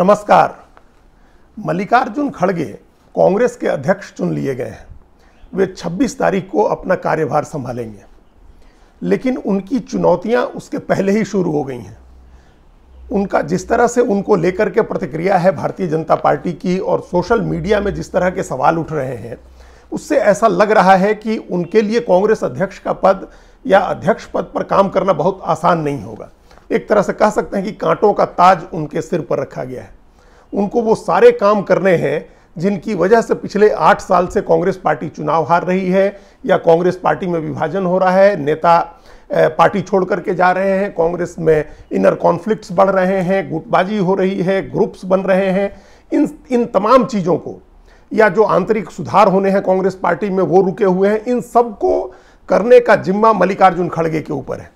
नमस्कार मल्लिकार्जुन खड़गे कांग्रेस के अध्यक्ष चुन लिए गए हैं वे 26 तारीख को अपना कार्यभार संभालेंगे लेकिन उनकी चुनौतियां उसके पहले ही शुरू हो गई हैं उनका जिस तरह से उनको लेकर के प्रतिक्रिया है भारतीय जनता पार्टी की और सोशल मीडिया में जिस तरह के सवाल उठ रहे हैं उससे ऐसा लग रहा है कि उनके लिए कांग्रेस अध्यक्ष का पद या अध्यक्ष पद पर काम करना बहुत आसान नहीं होगा एक तरह से कह सकते हैं कि कांटों का ताज उनके सिर पर रखा गया है उनको वो सारे काम करने हैं जिनकी वजह से पिछले आठ साल से कांग्रेस पार्टी चुनाव हार रही है या कांग्रेस पार्टी में विभाजन हो रहा है नेता पार्टी छोड़ करके जा रहे हैं कांग्रेस में इनर कॉन्फ्लिक्ट्स बढ़ रहे हैं गुटबाजी हो रही है ग्रुप्स बन रहे हैं इन इन तमाम चीज़ों को या जो आंतरिक सुधार होने हैं कांग्रेस पार्टी में वो रुके हुए हैं इन सबको करने का जिम्मा मल्लिकार्जुन खड़गे के ऊपर है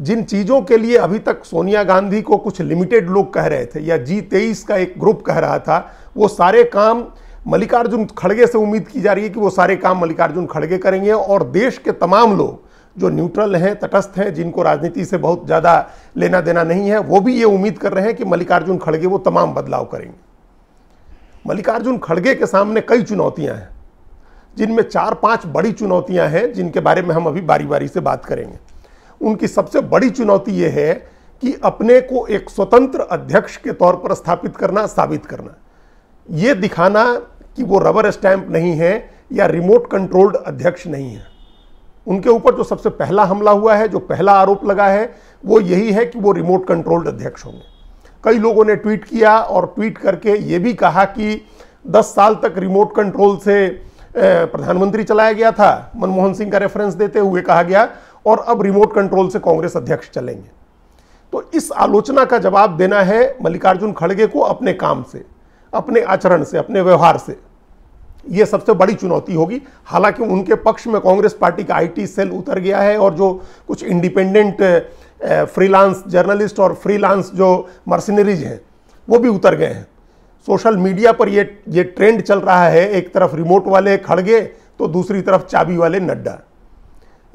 जिन चीज़ों के लिए अभी तक सोनिया गांधी को कुछ लिमिटेड लोग कह रहे थे या जी तेईस का एक ग्रुप कह रहा था वो सारे काम मल्लिकार्जुन खड़गे से उम्मीद की जा रही है कि वो सारे काम मल्लिकार्जुन खड़गे करेंगे और देश के तमाम लोग जो न्यूट्रल हैं तटस्थ हैं जिनको राजनीति से बहुत ज़्यादा लेना देना नहीं है वो भी ये उम्मीद कर रहे हैं कि मल्लिकार्जुन खड़गे वो तमाम बदलाव करेंगे मल्लिकार्जुन खड़गे के सामने कई चुनौतियाँ हैं जिनमें चार पाँच बड़ी चुनौतियाँ हैं जिनके बारे में हम अभी बारी बारी से बात करेंगे उनकी सबसे बड़ी चुनौती ये है कि अपने को एक स्वतंत्र अध्यक्ष के तौर पर स्थापित करना साबित करना ये दिखाना कि वो रबर स्टैंप नहीं है या रिमोट कंट्रोल्ड अध्यक्ष नहीं है उनके ऊपर जो सबसे पहला हमला हुआ है जो पहला आरोप लगा है वो यही है कि वो रिमोट कंट्रोल्ड अध्यक्ष होंगे कई लोगों ने ट्वीट किया और ट्वीट करके ये भी कहा कि 10 साल तक रिमोट कंट्रोल से प्रधानमंत्री चलाया गया था मनमोहन सिंह का रेफरेंस देते हुए कहा गया और अब रिमोट कंट्रोल से कांग्रेस अध्यक्ष चलेंगे तो इस आलोचना का जवाब देना है मल्लिकार्जुन खड़गे को अपने काम से अपने आचरण से अपने व्यवहार से यह सबसे बड़ी चुनौती होगी हालांकि उनके पक्ष में कांग्रेस पार्टी का आईटी सेल उतर गया है और जो कुछ इंडिपेंडेंट फ्रीलांस जर्नलिस्ट और फ्रीलांस जो मर्सिनरीज हैं वो भी उतर गए हैं सोशल मीडिया पर ये ये ट्रेंड चल रहा है एक तरफ रिमोट वाले खड़गे तो दूसरी तरफ चाबी वाले नड्डा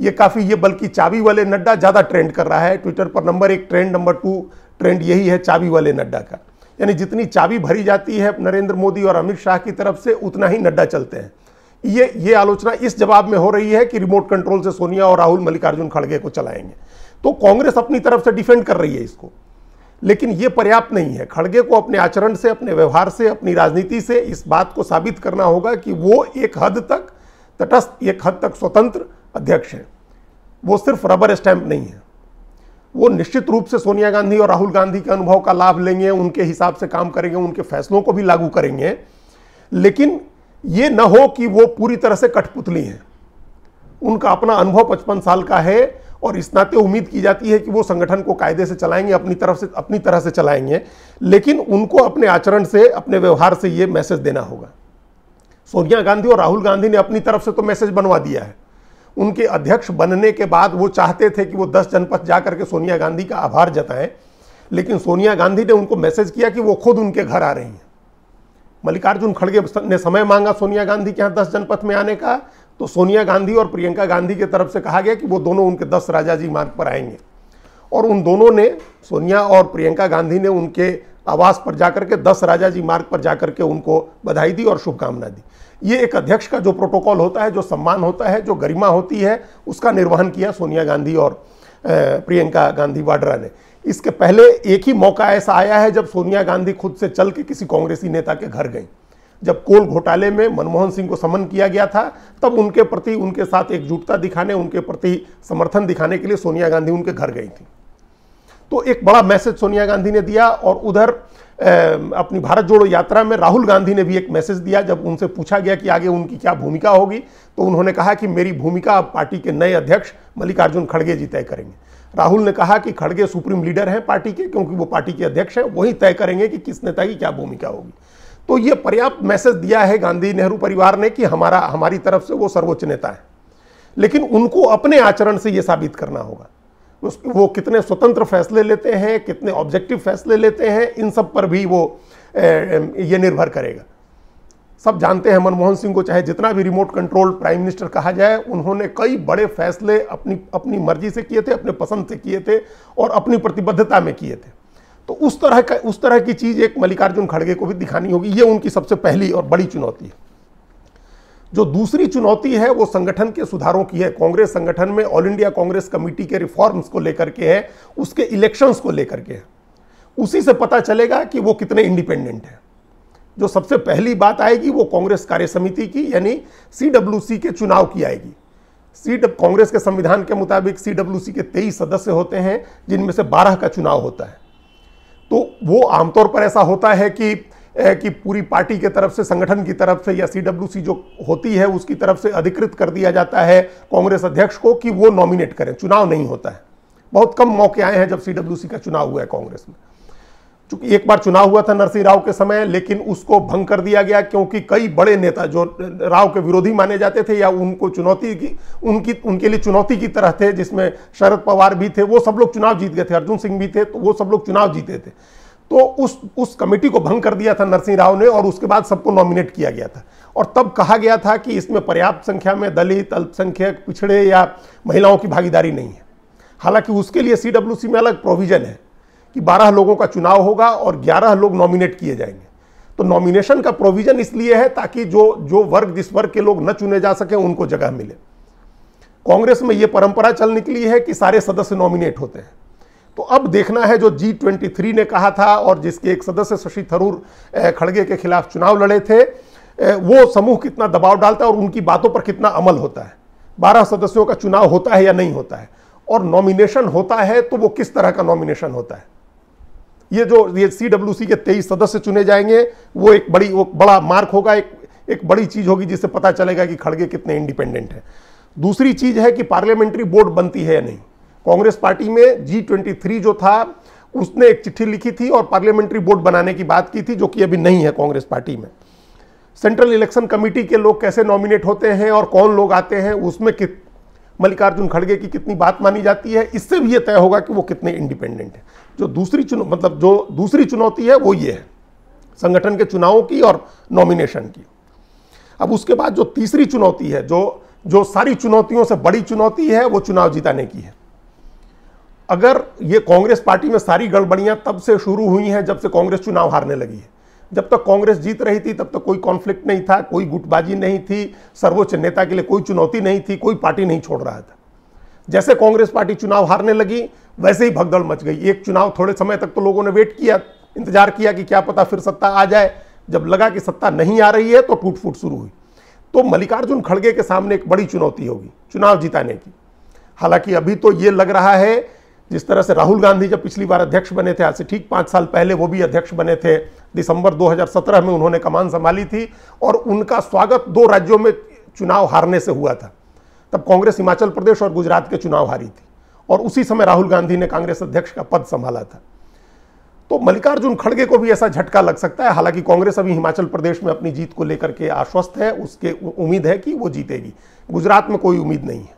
ये काफ़ी ये बल्कि चाबी वाले नड्डा ज़्यादा ट्रेंड कर रहा है ट्विटर पर नंबर एक ट्रेंड नंबर टू ट्रेंड यही है चाबी वाले नड्डा का यानी जितनी चाबी भरी जाती है नरेंद्र मोदी और अमित शाह की तरफ से उतना ही नड्डा चलते हैं ये ये आलोचना इस जवाब में हो रही है कि रिमोट कंट्रोल से सोनिया और राहुल मल्लिकार्जुन खड़गे को चलाएंगे तो कांग्रेस अपनी तरफ से डिफेंड कर रही है इसको लेकिन ये पर्याप्त नहीं है खड़गे को अपने आचरण से अपने व्यवहार से अपनी राजनीति से इस बात को साबित करना होगा कि वो एक हद तक तटस्थ एक हद तक स्वतंत्र अध्यक्ष हैं वो सिर्फ रबर स्टैम्प नहीं है वो निश्चित रूप से सोनिया गांधी और राहुल गांधी के अनुभव का लाभ लेंगे उनके हिसाब से काम करेंगे उनके फैसलों को भी लागू करेंगे लेकिन ये न हो कि वो पूरी तरह से कठपुतली हैं उनका अपना अनुभव पचपन साल का है और इस नाते उम्मीद की जाती है कि वो संगठन को कायदे से चलाएंगे अपनी तरफ से अपनी तरह से चलाएंगे लेकिन उनको अपने आचरण से अपने व्यवहार से ये मैसेज देना होगा सोनिया गांधी और राहुल गांधी ने अपनी तरफ से तो मैसेज बनवा दिया है उनके अध्यक्ष बनने के बाद वो चाहते थे कि वो दस जनपद जा करके सोनिया गांधी का आभार जताएं लेकिन सोनिया गांधी ने उनको मैसेज किया कि वो खुद उनके घर आ रही हैं मल्लिकार्जुन खड़गे ने समय मांगा सोनिया गांधी के यहाँ दस जनपथ में आने का तो सोनिया गांधी और प्रियंका गांधी की तरफ से कहा गया कि वो दोनों उनके दस राजा जी मार्ग पर आएंगे और उन दोनों ने सोनिया और प्रियंका गांधी ने उनके आवास पर जाकर के दस राजा जी मार्ग पर जाकर के उनको बधाई दी और शुभकामना दी ये एक अध्यक्ष का जो प्रोटोकॉल होता है जो सम्मान होता है जो गरिमा होती है उसका निर्वहन किया सोनिया गांधी और प्रियंका गांधी वाड्रा ने इसके पहले एक ही मौका ऐसा आया है जब सोनिया गांधी खुद से चल के किसी कांग्रेसी नेता के घर गई जब कोल घोटाले में मनमोहन सिंह को समन किया गया था तब उनके प्रति उनके साथ एकजुटता दिखाने उनके प्रति समर्थन दिखाने के लिए सोनिया गांधी उनके घर गई थी तो एक बड़ा मैसेज सोनिया गांधी ने दिया और उधर अपनी भारत जोड़ो यात्रा में राहुल गांधी ने भी एक मैसेज दिया जब उनसे पूछा गया कि आगे उनकी क्या भूमिका होगी तो उन्होंने कहा कि मेरी भूमिका अब पार्टी के नए अध्यक्ष मल्लिकार्जुन खड़गे जी तय करेंगे राहुल ने कहा कि खड़गे सुप्रीम लीडर हैं पार्टी के क्योंकि वो पार्टी के अध्यक्ष हैं वही तय करेंगे कि किस नेता की क्या भूमिका होगी तो ये पर्याप्त मैसेज दिया है गांधी नेहरू परिवार ने कि हमारा हमारी तरफ से वो सर्वोच्च नेता है लेकिन उनको अपने आचरण से ये साबित करना होगा उस वो कितने स्वतंत्र फैसले लेते हैं कितने ऑब्जेक्टिव फैसले लेते हैं इन सब पर भी वो ये निर्भर करेगा सब जानते हैं मनमोहन सिंह को चाहे जितना भी रिमोट कंट्रोल प्राइम मिनिस्टर कहा जाए उन्होंने कई बड़े फैसले अपनी अपनी मर्जी से किए थे अपने पसंद से किए थे और अपनी प्रतिबद्धता में किए थे तो उस तरह का उस तरह की चीज़ एक मल्लिकार्जुन खड़गे को भी दिखानी होगी ये उनकी सबसे पहली और बड़ी चुनौती है जो दूसरी चुनौती है वो संगठन के सुधारों की है कांग्रेस संगठन में ऑल इंडिया कांग्रेस कमेटी के रिफॉर्म्स को लेकर के है उसके इलेक्शंस को लेकर के है उसी से पता चलेगा कि वो कितने इंडिपेंडेंट हैं जो सबसे पहली बात आएगी वो कांग्रेस कार्य समिति की यानी सी के चुनाव की आएगी सी कांग्रेस के संविधान के मुताबिक सी के तेईस सदस्य होते हैं जिनमें से बारह का चुनाव होता है तो वो आमतौर पर ऐसा होता है कि कि पूरी पार्टी के तरफ से संगठन की तरफ से या सीडब्ल्यूसी जो होती है उसकी तरफ से अधिकृत कर दिया जाता है कांग्रेस अध्यक्ष को कि वो नॉमिनेट करें चुनाव नहीं होता है बहुत कम मौके आए हैं जब सीडब्ल्यूसी का चुनाव हुआ है कांग्रेस में चूंकि एक बार चुनाव हुआ था नरसिंह राव के समय लेकिन उसको भंग कर दिया गया क्योंकि कई बड़े नेता जो राव के विरोधी माने जाते थे या उनको चुनौती की उनकी उनके लिए चुनौती की तरह थे जिसमें शरद पवार भी थे वो सब लोग चुनाव जीत गए थे अर्जुन सिंह भी थे तो वो सब लोग चुनाव जीते थे तो उस उस कमेटी को भंग कर दिया था नरसिंह राव ने और उसके बाद सबको नॉमिनेट किया गया था और तब कहा गया था कि इसमें पर्याप्त संख्या में दलित अल्पसंख्यक पिछड़े या महिलाओं की भागीदारी नहीं है हालांकि उसके लिए सी में अलग प्रोविजन है कि 12 लोगों का चुनाव होगा और 11 लोग नॉमिनेट किए जाएंगे तो नॉमिनेशन का प्रोविजन इसलिए है ताकि जो जो वर्ग जिस वर्ग के लोग न चुने जा सकें उनको जगह मिले कांग्रेस में ये परंपरा चल निकली है कि सारे सदस्य नॉमिनेट होते हैं तो अब देखना है जो जी ट्वेंटी थ्री ने कहा था और जिसके एक सदस्य शशि थरूर खड़गे के खिलाफ चुनाव लड़े थे वो समूह कितना दबाव डालता है और उनकी बातों पर कितना अमल होता है बारह सदस्यों का चुनाव होता है या नहीं होता है और नॉमिनेशन होता है तो वो किस तरह का नॉमिनेशन होता है ये जो ये सी डब्ल्यू सी के तेईस सदस्य चुने जाएंगे वो एक बड़ी वो बड़ा मार्क होगा एक एक बड़ी चीज़ होगी जिससे पता चलेगा कि खड़गे कितने इंडिपेंडेंट हैं दूसरी चीज़ है कि पार्लियामेंट्री बोर्ड बनती है या नहीं कांग्रेस पार्टी में जी ट्वेंटी थ्री जो था उसने एक चिट्ठी लिखी थी और पार्लियामेंट्री बोर्ड बनाने की बात की थी जो कि अभी नहीं है कांग्रेस पार्टी में सेंट्रल इलेक्शन कमेटी के लोग कैसे नॉमिनेट होते हैं और कौन लोग आते हैं उसमें कित मल्लिकार्जुन खड़गे की कितनी बात मानी जाती है इससे भी ये तय होगा कि वो कितने इंडिपेंडेंट हैं जो दूसरी चुनौ मतलब जो दूसरी चुनौती है वो ये है संगठन के चुनावों की और नॉमिनेशन की अब उसके बाद जो तीसरी चुनौती है जो जो सारी चुनौतियों से बड़ी चुनौती है वो चुनाव जिताने की है अगर ये कांग्रेस पार्टी में सारी गड़बड़ियां तब से शुरू हुई हैं जब से कांग्रेस चुनाव हारने लगी है जब तक कांग्रेस जीत रही थी तब तक कोई कॉन्फ्लिक्ट नहीं था कोई गुटबाजी नहीं थी सर्वोच्च नेता के लिए कोई चुनौती नहीं थी कोई पार्टी नहीं छोड़ रहा था जैसे कांग्रेस पार्टी चुनाव हारने लगी वैसे ही भगदड़ मच गई एक चुनाव थोड़े समय तक तो लोगों ने वेट किया इंतजार किया कि क्या पता फिर सत्ता आ जाए जब लगा कि सत्ता नहीं आ रही है तो टूट फूट शुरू हुई तो मल्लिकार्जुन खड़गे के सामने एक बड़ी चुनौती होगी चुनाव जिताने की हालांकि अभी तो ये लग रहा है जिस तरह से राहुल गांधी जब पिछली बार अध्यक्ष बने थे आज से ठीक पाँच साल पहले वो भी अध्यक्ष बने थे दिसंबर 2017 में उन्होंने कमान संभाली थी और उनका स्वागत दो राज्यों में चुनाव हारने से हुआ था तब कांग्रेस हिमाचल प्रदेश और गुजरात के चुनाव हारी थी और उसी समय राहुल गांधी ने कांग्रेस अध्यक्ष का पद संभाला था तो मल्लिकार्जुन खड़गे को भी ऐसा झटका लग सकता है हालांकि कांग्रेस अभी हिमाचल प्रदेश में अपनी जीत को लेकर के आश्वस्त है उसके उम्मीद है कि वो जीतेगी गुजरात में कोई उम्मीद नहीं है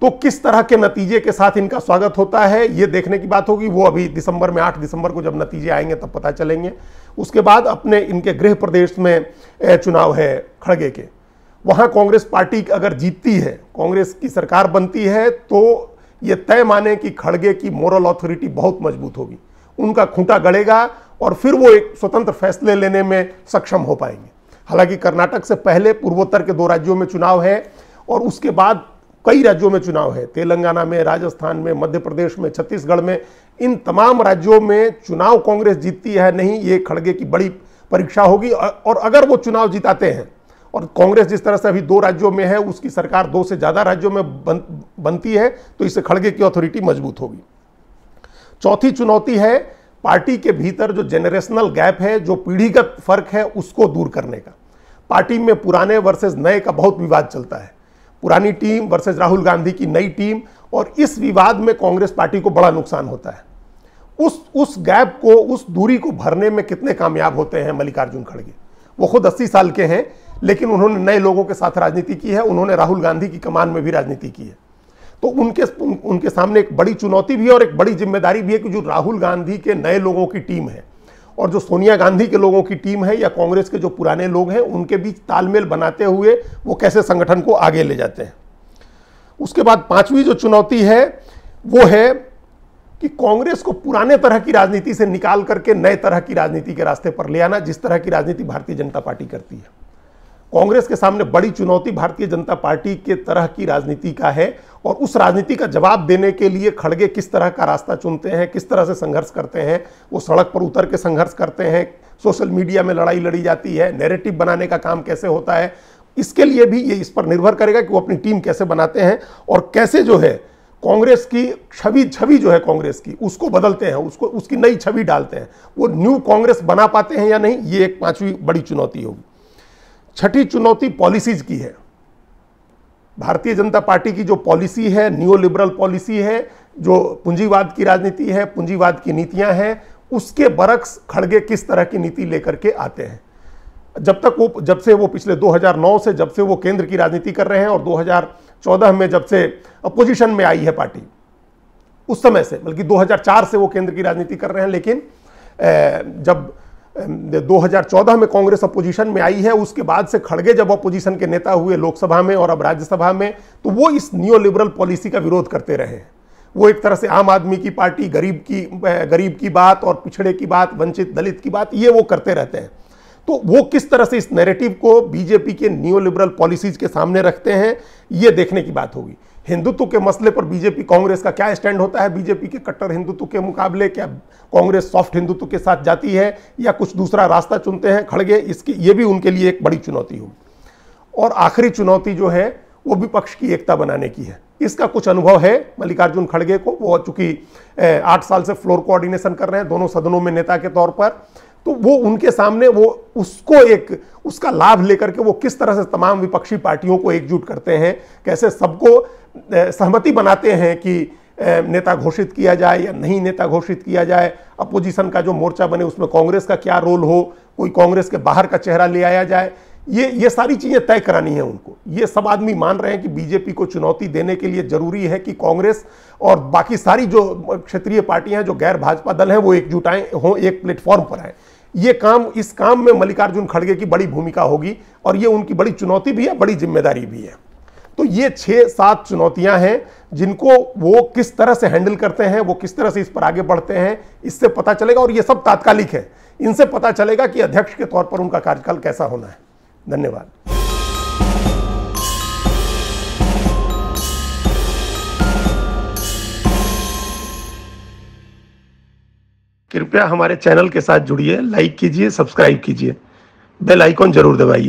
तो किस तरह के नतीजे के साथ इनका स्वागत होता है ये देखने की बात होगी वो अभी दिसंबर में 8 दिसंबर को जब नतीजे आएंगे तब पता चलेंगे उसके बाद अपने इनके गृह प्रदेश में चुनाव है खड़गे के वहाँ कांग्रेस पार्टी अगर जीतती है कांग्रेस की सरकार बनती है तो ये तय माने कि खड़गे की मॉरल ऑथोरिटी बहुत मजबूत होगी उनका खूंटा गड़ेगा और फिर वो एक स्वतंत्र फैसले लेने में सक्षम हो पाएंगे हालांकि कर्नाटक से पहले पूर्वोत्तर के दो राज्यों में चुनाव है और उसके बाद कई राज्यों में चुनाव है तेलंगाना में राजस्थान में मध्य प्रदेश में छत्तीसगढ़ में इन तमाम राज्यों में चुनाव कांग्रेस जीतती है नहीं ये खड़गे की बड़ी परीक्षा होगी और अगर वो चुनाव जिताते हैं और कांग्रेस जिस तरह से अभी दो राज्यों में है उसकी सरकार दो से ज़्यादा राज्यों में बन, बनती है तो इससे खड़गे की अथॉरिटी मजबूत होगी चौथी चुनौती है पार्टी के भीतर जो जेनरेशनल गैप है जो पीढ़ीगत फर्क है उसको दूर करने का पार्टी में पुराने वर्सेस नए का बहुत विवाद चलता है पुरानी टीम वर्सेज राहुल गांधी की नई टीम और इस विवाद में कांग्रेस पार्टी को बड़ा नुकसान होता है उस उस गैप को उस दूरी को भरने में कितने कामयाब होते हैं मल्लिकार्जुन खड़गे वो खुद अस्सी साल के हैं लेकिन उन्होंने नए लोगों के साथ राजनीति की है उन्होंने राहुल गांधी की कमान में भी राजनीति की है तो उनके उनके सामने एक बड़ी चुनौती भी है और एक बड़ी जिम्मेदारी भी है कि जो राहुल गांधी के नए लोगों की टीम है और जो सोनिया गांधी के लोगों की टीम है या कांग्रेस के जो पुराने लोग हैं उनके बीच तालमेल बनाते हुए वो कैसे संगठन को आगे ले जाते हैं उसके बाद पांचवी जो चुनौती है वो है कि कांग्रेस को पुराने तरह की राजनीति से निकाल करके नए तरह की राजनीति के रास्ते पर ले आना जिस तरह की राजनीति भारतीय जनता पार्टी करती है कांग्रेस के सामने बड़ी चुनौती भारतीय जनता पार्टी के तरह की राजनीति का है और उस राजनीति का जवाब देने के लिए खड़गे किस तरह का रास्ता चुनते हैं किस तरह से संघर्ष करते हैं वो सड़क पर उतर के संघर्ष करते हैं सोशल मीडिया में लड़ाई लड़ी जाती है नेरेटिव बनाने का काम कैसे होता है इसके लिए भी ये इस पर निर्भर करेगा कि वो अपनी टीम कैसे बनाते हैं और कैसे जो है कांग्रेस की छवि छवि जो है कांग्रेस की उसको बदलते हैं उसको उसकी नई छवि डालते हैं वो न्यू कांग्रेस बना पाते हैं या नहीं ये एक पांचवी बड़ी चुनौती होगी छठी चुनौती पॉलिसीज की है भारतीय जनता पार्टी की जो पॉलिसी है न्यू लिबरल पॉलिसी है जो पूंजीवाद की राजनीति है पूंजीवाद की नीतियां हैं उसके बरक्स खड़गे किस तरह की नीति लेकर के आते हैं जब तक वो जब से वो पिछले 2009 से जब से वो केंद्र की राजनीति कर रहे हैं और 2014 में जब से अपोजिशन में आई है पार्टी उस समय से बल्कि 2004 से वो केंद्र की राजनीति कर रहे हैं लेकिन जब 2014 में कांग्रेस अपोजिशन में आई है उसके बाद से खड़गे जब अपोजिशन के नेता हुए लोकसभा में और अब राज्यसभा में तो वो इस न्यू लिबरल पॉलिसी का विरोध करते रहे वो एक तरह से आम आदमी की पार्टी गरीब की गरीब की बात और पिछड़े की बात वंचित दलित की बात ये वो करते रहते हैं तो वो किस तरह से इस नैरेटिव को बीजेपी के न्यू लिबरल पॉलिसीज के सामने रखते हैं ये देखने की बात होगी हिंदुत्व के मसले पर बीजेपी कांग्रेस का क्या स्टैंड होता है बीजेपी के कट्टर हिंदुत्व के मुकाबले क्या कांग्रेस सॉफ्ट हिंदुत्व के साथ जाती है या कुछ दूसरा रास्ता चुनते हैं खड़गे इसकी ये भी उनके लिए एक बड़ी चुनौती होगी और आखिरी चुनौती जो है वो विपक्ष की एकता बनाने की है इसका कुछ अनुभव है मल्लिकार्जुन खड़गे को वो चूंकि आठ साल से फ्लोर कोऑर्डिनेशन कर रहे हैं दोनों सदनों में नेता के तौर पर तो वो उनके सामने वो उसको एक उसका लाभ लेकर के वो किस तरह से तमाम विपक्षी पार्टियों को एकजुट करते हैं कैसे सबको सहमति बनाते हैं कि नेता घोषित किया जाए या नहीं नेता घोषित किया जाए अपोजिशन का जो मोर्चा बने उसमें कांग्रेस का क्या रोल हो कोई कांग्रेस के बाहर का चेहरा ले आया जाए ये ये सारी चीज़ें तय करानी है उनको ये सब आदमी मान रहे हैं कि बीजेपी को चुनौती देने के लिए जरूरी है कि कांग्रेस और बाकी सारी जो क्षेत्रीय पार्टियां जो गैर भाजपा दल हैं वो एकजुट आए हों एक प्लेटफॉर्म पर आए ये काम इस काम में मल्लिकार्जुन खड़गे की बड़ी भूमिका होगी और ये उनकी बड़ी चुनौती भी है बड़ी जिम्मेदारी भी है तो ये छः सात चुनौतियां हैं जिनको वो किस तरह से हैंडल करते हैं वो किस तरह से इस पर आगे बढ़ते हैं इससे पता चलेगा और ये सब तात्कालिक है इनसे पता चलेगा कि अध्यक्ष के तौर पर उनका कार्यकाल कैसा होना है धन्यवाद कृपया हमारे चैनल के साथ जुड़िए लाइक कीजिए सब्सक्राइब कीजिए बेल आइकॉन जरूर दबाइए